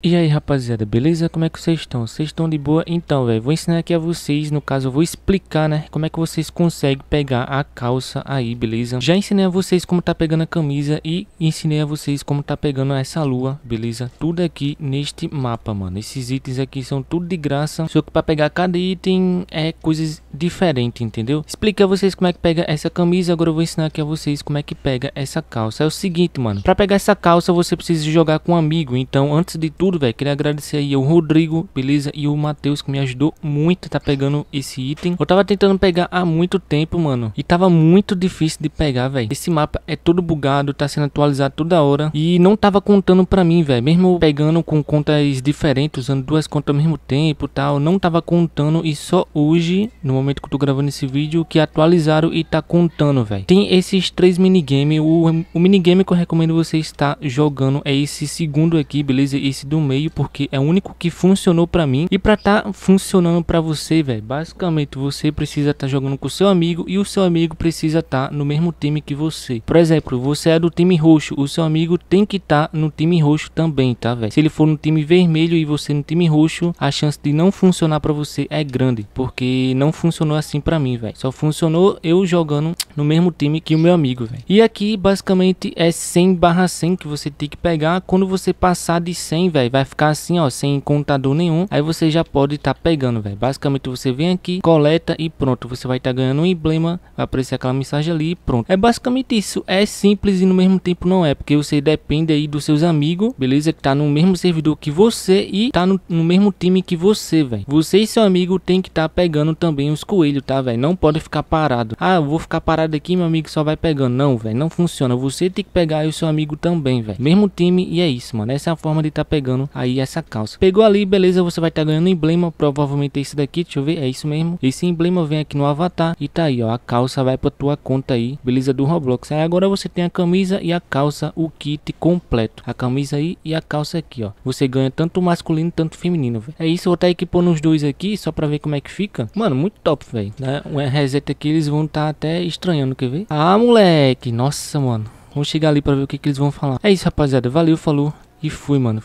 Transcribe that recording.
E aí rapaziada, beleza? Como é que vocês estão? Vocês estão de boa? Então, velho, vou ensinar aqui a vocês, no caso eu vou explicar, né, como é que vocês conseguem pegar a calça aí, beleza? Já ensinei a vocês como tá pegando a camisa e ensinei a vocês como tá pegando essa lua, beleza? Tudo aqui neste mapa, mano. Esses itens aqui são tudo de graça, só que pra pegar cada item é coisas diferente, entendeu? Expliquei a vocês como é que pega essa camisa, agora eu vou ensinar aqui a vocês como é que pega essa calça. É o seguinte, mano, pra pegar essa calça você precisa jogar com um amigo, então antes de tudo, velho, queria agradecer aí o Rodrigo, beleza? E o Matheus que me ajudou muito, tá pegando esse item. Eu tava tentando pegar há muito tempo, mano, e tava muito difícil de pegar, velho. Esse mapa é todo bugado, tá sendo atualizado toda hora e não tava contando pra mim, velho. Mesmo pegando com contas diferentes, usando duas contas ao mesmo tempo tal, não tava contando e só hoje, no momento momento que eu tô gravando esse vídeo, que atualizaram e tá contando, velho. Tem esses três minigames. O, o minigame que eu recomendo você estar jogando é esse segundo aqui, beleza? Esse do meio, porque é o único que funcionou pra mim. E pra tá funcionando pra você, velho, basicamente você precisa estar tá jogando com o seu amigo e o seu amigo precisa estar tá no mesmo time que você. Por exemplo, você é do time roxo, o seu amigo tem que estar tá no time roxo também, tá, velho? Se ele for no time vermelho e você no time roxo, a chance de não funcionar pra você é grande, porque não funciona funcionou assim para mim, velho. Só funcionou eu jogando no mesmo time que o meu amigo, velho. E aqui, basicamente, é 100 barra 100 que você tem que pegar. Quando você passar de 100, velho, vai ficar assim, ó, sem contador nenhum. Aí você já pode estar tá pegando, velho. Basicamente, você vem aqui, coleta e pronto. Você vai estar tá ganhando um emblema, vai aparecer aquela mensagem ali e pronto. É basicamente isso. É simples e no mesmo tempo não é, porque você depende aí dos seus amigos, beleza? Que tá no mesmo servidor que você e tá no, no mesmo time que você, velho. Você e seu amigo tem que estar tá pegando também o uns coelhos, tá, velho? Não pode ficar parado. Ah, eu vou ficar parado aqui, meu amigo só vai pegando. Não, velho, não funciona. Você tem que pegar e o seu amigo também, velho. Mesmo time e é isso, mano. Essa é a forma de tá pegando aí essa calça. Pegou ali, beleza, você vai tá ganhando emblema. Provavelmente é esse daqui, deixa eu ver, é isso mesmo. Esse emblema vem aqui no avatar e tá aí, ó. A calça vai pra tua conta aí, beleza, do Roblox. Aí agora você tem a camisa e a calça, o kit completo. A camisa aí e a calça aqui, ó. Você ganha tanto masculino, tanto feminino, velho. É isso, eu vou tá equipando os dois aqui só pra ver como é que fica. Mano, muito top, velho. Né? um reset aqui eles vão estar tá até estranhando, quer ver? Ah, moleque. Nossa, mano. Vamos chegar ali pra ver o que, que eles vão falar. É isso, rapaziada. Valeu, falou. E fui, mano.